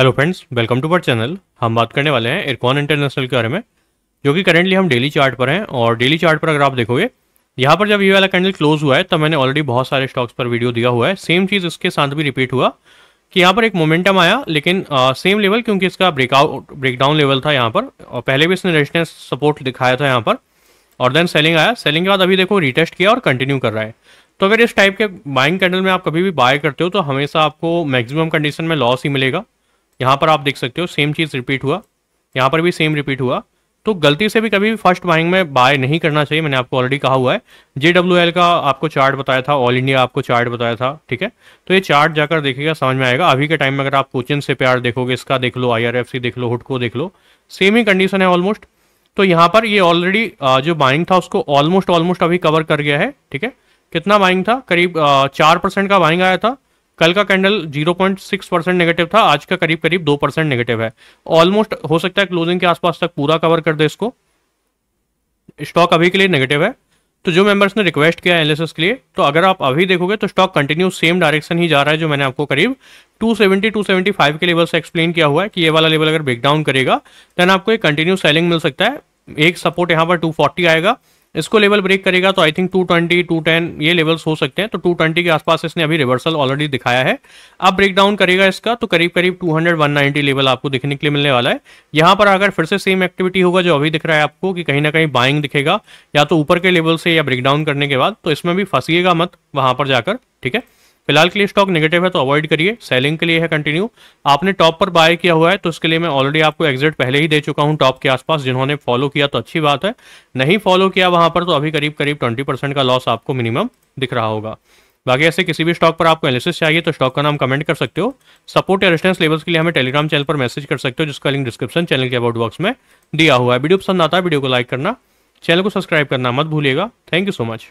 hello friends welcome to our channel हम बात करने वाले हैं इरकॉन इंटरनेशनल के बारे में जो कि करेंटली हम डेली चार्ट पर हैं और डेली चार्ट पर अगर आप देखोगे यहाँ पर जब ये वाला कैंडल क्लोज हुआ है तब मैंने ऑलरेडी बहुत सारे स्टॉक्स पर वीडियो दिया हुआ है सेम चीज़ इसके साथ भी रिपीट हुआ कि यहाँ पर एक मोमेंटम आया लेकिन आ, सेम लेवल क्योंकि इसका ब्रेकआउट ब्रेकडाउन लेवल था यहाँ पर और पहले भी इसने रेजिस्टेंस सपोर्ट दिखाया था यहाँ पर और देन सेलिंग आया सेलिंग के बाद अभी देखो रिटेस्ट किया और कंटिन्यू कर रहा है तो अगर इस टाइप के बाइंग कैंडल में आप कभी भी बाय करते हो तो हमेशा आपको मैक्सिमम कंडीशन में लॉस ही मिलेगा यहाँ पर आप देख सकते हो सेम चीज़ रिपीट हुआ यहाँ पर भी सेम रिपीट हुआ तो गलती से भी कभी भी फर्स्ट बाइंग में बाय नहीं करना चाहिए मैंने आपको ऑलरेडी कहा हुआ है जे का आपको चार्ट बताया था ऑल इंडिया आपको चार्ट बताया था ठीक है तो ये चार्ट जाकर देखिएगा समझ में आएगा अभी के टाइम में अगर आप कोचिन से प्यार देखोगे इसका देख लो आई देख लो हुटको देख लो सेम ही कंडीशन है ऑलमोस्ट तो यहाँ पर ये ऑलरेडी जो बाइंग था उसको ऑलमोस्ट ऑलमोस्ट अभी कवर कर गया है ठीक है कितना बाइंग था करीब चार परसेंट का बाइंग आया था कल का कैंडल 0.6 परसेंट नेगेटिव था आज का करीब करीब दो परसेंट नेगेटिव है ऑलमोस्ट हो सकता है क्लोजिंग के आसपास तक पूरा कवर कर दे इसको स्टॉक अभी के लिए नेगेटिव है तो जो मेंबर्स ने रिक्वेस्ट किया एनालिसिस के लिए तो अगर आप अभी देखोगे तो स्टॉक कंटिन्यू सेम डायरेक्शन ही जा रहा है जो मैंने आपको करीब 270 275 के लेवल से एक्सप्लेन किया हुआ है कि ये वाला लेवल अगर ब्रेकडाउन करेगा देन आपको एक कंटिन्यू सेलिंग मिल सकता है एक सपोर्ट यहाँ पर 240 आएगा इसको लेवल ब्रेक करेगा तो आई थिंक 220, 210 ये लेवल्स हो सकते हैं तो 220 के आसपास इसने अभी रिवर्सल ऑलरेडी दिखाया है अब ब्रेक डाउन करेगा इसका तो करीब करीब 200, 190 लेवल आपको दिखने के लिए मिलने वाला है यहां पर अगर फिर से सेम एक्टिविटी होगा जो अभी दिख रहा है आपको कि कहीं ना कहीं बाइंग दिखेगा या तो ऊपर के लेवल से या ब्रेक डाउन करने के बाद तो इसमें भी फंसीएगा मत वहां पर जाकर ठीक है फिलहाल के लिए स्टॉक नेगेटिव है तो अवॉइड करिए सेलिंग के लिए है कंटिन्यू आपने टॉप पर बाय किया हुआ है तो उसके लिए मैं ऑलरेडी आपको एग्जिट पहले ही दे चुका हूं टॉप के आसपास जिन्होंने फॉलो किया तो अच्छी बात है नहीं फॉलो किया वहां पर तो अभी करीब करीब ट्वेंटी का लॉस आपको मिनिमम दिख रहा होगा बाकी ऐसे किसी भी स्टॉक पर आपको एनालिसिस चाहिए तो स्टॉक का नाम कमेंट कर सकते हो सपोर्ट या रिस्टेंस लेवल्स के लिए हमें टेलीग्राम चैनल पर मैसेज कर सकते हो जिसका लिंक डिस्क्रिप्शन चैनल के अबाउट बॉक्स में दिया हुआ है वीडियो पसंद आता है वीडियो को लाइक करना चैनल को सब्सक्राइब करना मत भूलिएगा थैंक यू सो मच